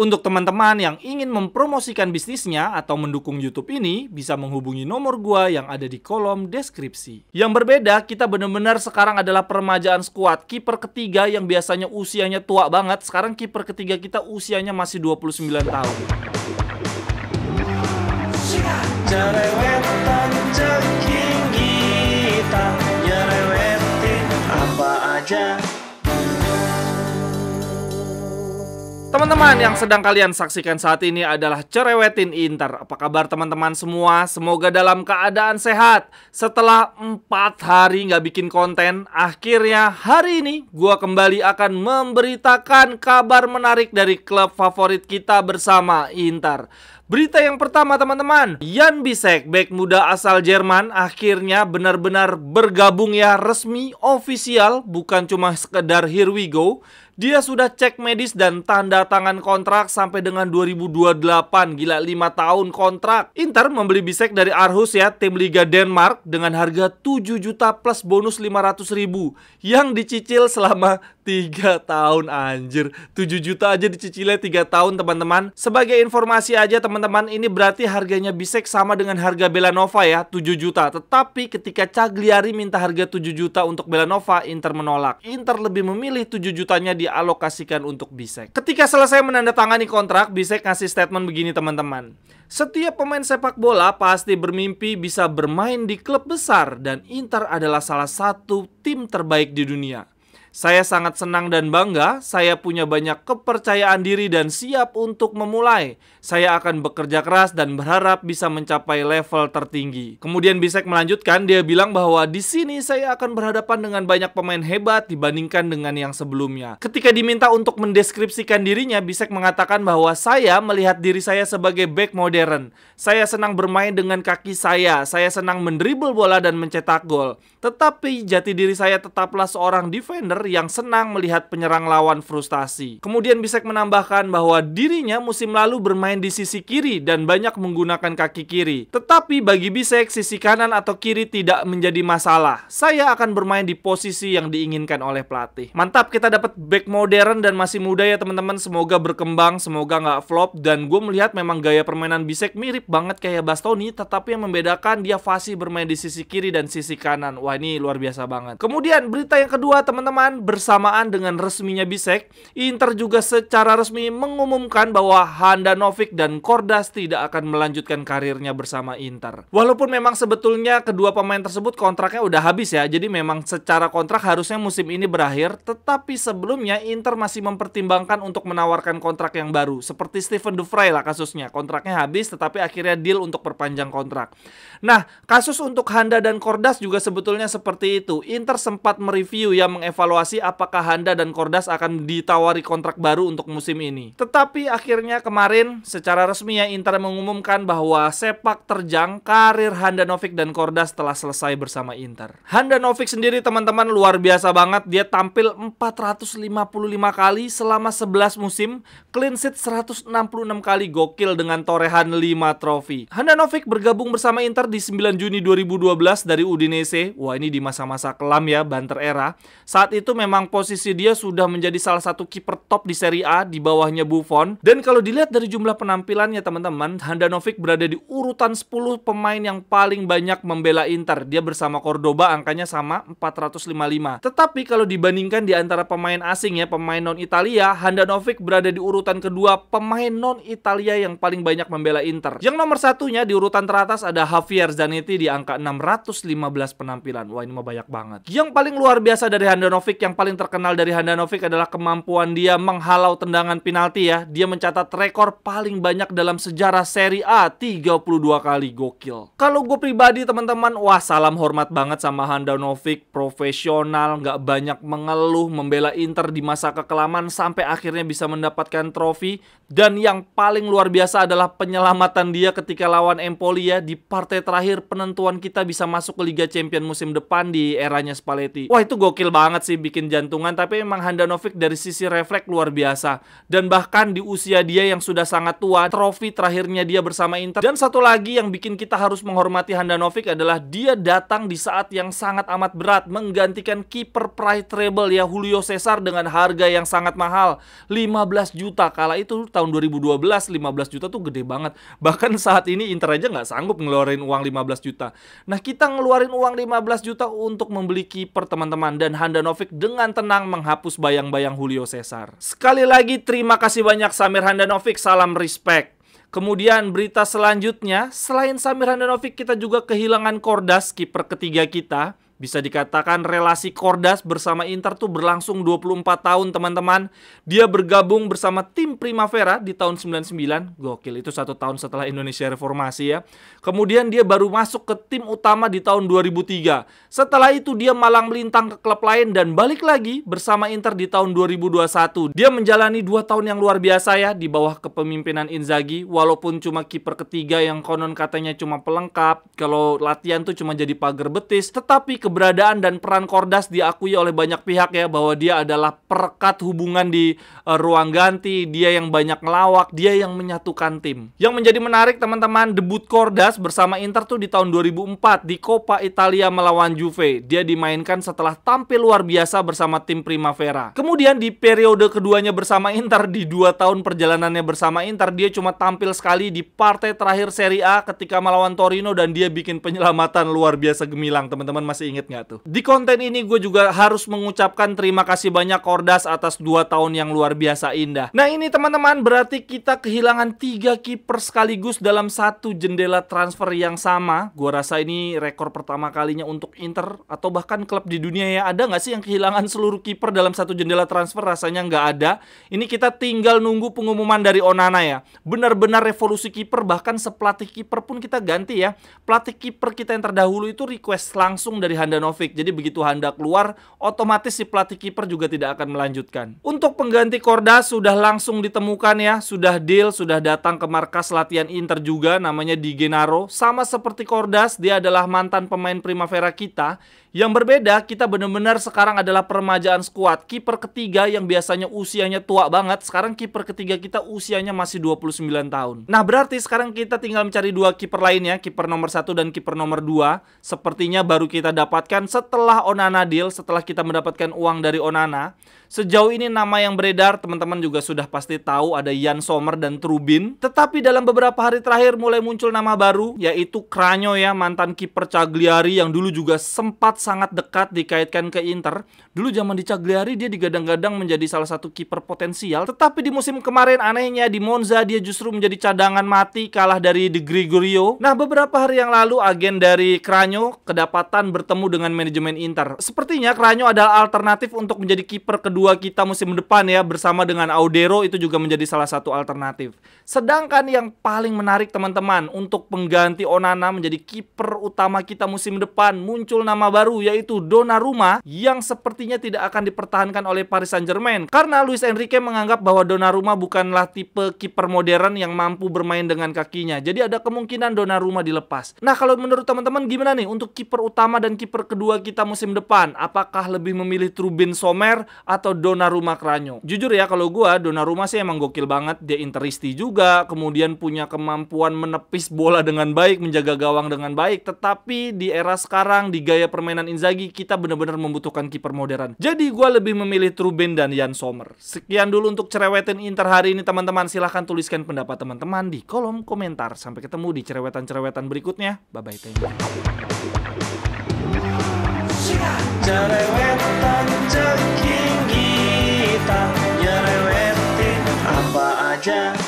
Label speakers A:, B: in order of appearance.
A: Untuk teman-teman yang ingin mempromosikan bisnisnya atau mendukung YouTube ini, bisa menghubungi nomor gua yang ada di kolom deskripsi. Yang berbeda, kita benar-benar sekarang adalah permajaan squad. Kiper ketiga yang biasanya usianya tua banget, sekarang kiper ketiga kita usianya masih 29 tahun. Teman-teman yang sedang kalian saksikan saat ini adalah Cerewetin Inter. Apa kabar teman-teman semua? Semoga dalam keadaan sehat. Setelah 4 hari nggak bikin konten, akhirnya hari ini gue kembali akan memberitakan kabar menarik dari klub favorit kita bersama Inter. Berita yang pertama teman-teman, Jan Bisek, bek muda asal Jerman, akhirnya benar-benar bergabung ya resmi, ofisial, bukan cuma sekedar here we go. Dia sudah cek medis dan tanda tangan kontrak sampai dengan 2028, gila 5 tahun kontrak. Inter membeli Bisek dari Arhus ya, tim Liga Denmark dengan harga 7 juta plus bonus 500 ribu yang dicicil selama 3 tahun anjir. 7 juta aja dicicilnya 3 tahun teman-teman. Sebagai informasi aja teman teman-teman, ini berarti harganya Bisek sama dengan harga Belanova ya, 7 juta. Tetapi ketika Cagliari minta harga 7 juta untuk Belanova, Inter menolak. Inter lebih memilih 7 jutanya dialokasikan untuk Bisek. Ketika selesai menandatangani kontrak, Bisek ngasih statement begini teman-teman. Setiap pemain sepak bola pasti bermimpi bisa bermain di klub besar dan Inter adalah salah satu tim terbaik di dunia. Saya sangat senang dan bangga, saya punya banyak kepercayaan diri dan siap untuk memulai. Saya akan bekerja keras dan berharap bisa mencapai level tertinggi. Kemudian Bisek melanjutkan, dia bilang bahwa di sini saya akan berhadapan dengan banyak pemain hebat dibandingkan dengan yang sebelumnya. Ketika diminta untuk mendeskripsikan dirinya, Bisek mengatakan bahwa saya melihat diri saya sebagai back modern. Saya senang bermain dengan kaki saya, saya senang mendribel bola dan mencetak gol. Tetapi jati diri saya tetaplah seorang defender yang senang melihat penyerang lawan frustasi. Kemudian Bisek menambahkan bahwa dirinya musim lalu bermain di sisi kiri dan banyak menggunakan kaki kiri. Tetapi bagi Bisek, sisi kanan atau kiri tidak menjadi masalah. Saya akan bermain di posisi yang diinginkan oleh pelatih. Mantap, kita dapat back modern dan masih muda ya teman-teman. Semoga berkembang, semoga nggak flop. Dan gue melihat memang gaya permainan Bisek mirip banget kayak Bastoni, tetapi yang membedakan dia fasih bermain di sisi kiri dan sisi kanan. Wah ini luar biasa banget. Kemudian berita yang kedua teman-teman Bahkan bersamaan dengan resminya Bisek, Inter juga secara resmi mengumumkan bahwa Handanovic dan Kordas tidak akan melanjutkan karirnya bersama Inter. Walaupun memang sebetulnya kedua pemain tersebut kontraknya udah habis ya, jadi memang secara kontrak harusnya musim ini berakhir, tetapi sebelumnya Inter masih mempertimbangkan untuk menawarkan kontrak yang baru. Seperti Steven Dufray lah kasusnya, kontraknya habis tetapi akhirnya deal untuk perpanjang kontrak. Nah, kasus untuk Handa dan Kordas juga sebetulnya seperti itu. Inter sempat mereview yang mengevaluasi mengevaluasi apakah Handa dan Kordas akan ditawari kontrak baru untuk musim ini. Tetapi akhirnya kemarin secara resmi ya Inter mengumumkan bahwa sepak terjang karir Handa Novik dan Kordas telah selesai bersama Inter. Handa Novik sendiri teman-teman luar biasa banget, dia tampil 455 kali selama 11 musim, clean sheet 166 kali gokil dengan torehan 5 trofi. Handa Novik bergabung bersama Inter di 9 Juni 2012 dari Udinese. Wah, ini di masa-masa kelam ya, banter era. Saat itu itu memang posisi dia sudah menjadi salah satu kiper top di Serie A di bawahnya Buffon. Dan kalau dilihat dari jumlah penampilannya teman-teman, Handanovic berada di urutan 10 pemain yang paling banyak membela Inter. Dia bersama Cordoba angkanya sama 455. Tetapi kalau dibandingkan di antara pemain asing ya, pemain non-Italia, Handanovic berada di urutan kedua pemain non-Italia yang paling banyak membela Inter. Yang nomor satunya di urutan teratas ada Javier Zanetti di angka 615 penampilan. Wah ini mah banyak banget. Yang paling luar biasa dari Handanovic yang paling terkenal dari Handanovic adalah kemampuan dia menghalau tendangan penalti ya. Dia mencatat rekor paling banyak dalam sejarah Serie A 32 kali gokil. Kalau gue pribadi teman-teman, wah salam hormat banget sama Handanovic, profesional, nggak banyak mengeluh, membela Inter di masa kekelaman sampai akhirnya bisa mendapatkan trofi. Dan yang paling luar biasa adalah penyelamatan dia ketika lawan Empoli ya di partai terakhir penentuan kita bisa masuk ke Liga Champions musim depan di eranya Spalletti. Wah itu gokil banget sih bikin jantungan tapi memang Handanovic dari sisi refleks luar biasa dan bahkan di usia dia yang sudah sangat tua trofi terakhirnya dia bersama Inter dan satu lagi yang bikin kita harus menghormati Handanovic adalah dia datang di saat yang sangat amat berat menggantikan kiper pride treble ya Julio Cesar dengan harga yang sangat mahal 15 juta kala itu tahun 2012 15 juta tuh gede banget bahkan saat ini Inter aja nggak sanggup ngeluarin uang 15 juta nah kita ngeluarin uang 15 juta untuk membeli kiper teman-teman dan Handanovic dengan tenang menghapus bayang-bayang Julio Cesar. Sekali lagi terima kasih banyak Samir Handanovic, salam respect. Kemudian berita selanjutnya, selain Samir Handanovic kita juga kehilangan Kordas kiper ketiga kita bisa dikatakan relasi Kordas bersama Inter tuh berlangsung 24 tahun teman-teman. Dia bergabung bersama tim Primavera di tahun 99. Gokil, itu satu tahun setelah Indonesia reformasi ya. Kemudian dia baru masuk ke tim utama di tahun 2003. Setelah itu dia malang melintang ke klub lain dan balik lagi bersama Inter di tahun 2021. Dia menjalani dua tahun yang luar biasa ya di bawah kepemimpinan Inzaghi. Walaupun cuma kiper ketiga yang konon katanya cuma pelengkap. Kalau latihan tuh cuma jadi pagar betis. Tetapi ke keberadaan dan peran Kordas diakui oleh banyak pihak ya bahwa dia adalah perekat hubungan di uh, ruang ganti, dia yang banyak ngelawak, dia yang menyatukan tim. Yang menjadi menarik teman-teman, debut Kordas bersama Inter tuh di tahun 2004 di Coppa Italia melawan Juve. Dia dimainkan setelah tampil luar biasa bersama tim Primavera. Kemudian di periode keduanya bersama Inter di dua tahun perjalanannya bersama Inter dia cuma tampil sekali di partai terakhir Serie A ketika melawan Torino dan dia bikin penyelamatan luar biasa gemilang teman-teman masih ingat inget gak tuh? Di konten ini gue juga harus mengucapkan terima kasih banyak Kordas atas 2 tahun yang luar biasa indah. Nah ini teman-teman berarti kita kehilangan 3 kiper sekaligus dalam satu jendela transfer yang sama. Gue rasa ini rekor pertama kalinya untuk Inter atau bahkan klub di dunia ya. Ada gak sih yang kehilangan seluruh kiper dalam satu jendela transfer? Rasanya gak ada. Ini kita tinggal nunggu pengumuman dari Onana ya. Benar-benar revolusi kiper bahkan sepelatih kiper pun kita ganti ya. Pelatih kiper kita yang terdahulu itu request langsung dari Han Handanovic. Jadi begitu Handa keluar, otomatis si pelatih kiper juga tidak akan melanjutkan. Untuk pengganti Korda sudah langsung ditemukan ya, sudah deal, sudah datang ke markas latihan Inter juga namanya Di Genaro. Sama seperti Kordas, dia adalah mantan pemain Primavera kita. Yang berbeda, kita benar-benar sekarang adalah permajaan skuad. Kiper ketiga yang biasanya usianya tua banget, sekarang kiper ketiga kita usianya masih 29 tahun. Nah, berarti sekarang kita tinggal mencari dua kiper lainnya, kiper nomor satu dan kiper nomor dua. Sepertinya baru kita dapat dapatkan setelah Onana deal, setelah kita mendapatkan uang dari Onana. Sejauh ini nama yang beredar, teman-teman juga sudah pasti tahu ada Yan Sommer dan Trubin. Tetapi dalam beberapa hari terakhir mulai muncul nama baru, yaitu Kranyo ya, mantan kiper Cagliari yang dulu juga sempat sangat dekat dikaitkan ke Inter. Dulu zaman di Cagliari dia digadang-gadang menjadi salah satu kiper potensial, tetapi di musim kemarin anehnya di Monza dia justru menjadi cadangan mati kalah dari De Gregorio. Nah, beberapa hari yang lalu agen dari Kranyo kedapatan bertemu dengan manajemen Inter. Sepertinya Kranyo adalah alternatif untuk menjadi kiper kedua kita musim depan ya bersama dengan Audero itu juga menjadi salah satu alternatif. Sedangkan yang paling menarik teman-teman untuk pengganti Onana menjadi kiper utama kita musim depan muncul nama baru yaitu Donnarumma yang sepertinya tidak akan dipertahankan oleh Paris Saint-Germain karena Luis Enrique menganggap bahwa Donnarumma bukanlah tipe kiper modern yang mampu bermain dengan kakinya. Jadi ada kemungkinan Donnarumma dilepas. Nah, kalau menurut teman-teman gimana nih untuk kiper utama dan kiper kiper kedua kita musim depan? Apakah lebih memilih Trubin Somer atau Donnarumma Kranyo? Jujur ya kalau gue Donnarumma sih emang gokil banget, dia interisti juga, kemudian punya kemampuan menepis bola dengan baik, menjaga gawang dengan baik, tetapi di era sekarang di gaya permainan Inzaghi kita benar-benar membutuhkan kiper modern. Jadi gue lebih memilih Trubin dan Jan Sommer. Sekian dulu untuk cerewetin Inter hari ini teman-teman. Silahkan tuliskan pendapat teman-teman di kolom komentar. Sampai ketemu di cerewetan-cerewetan berikutnya. Bye-bye. Thank you. Jerewetan ceking kita Nyerewetin apa aja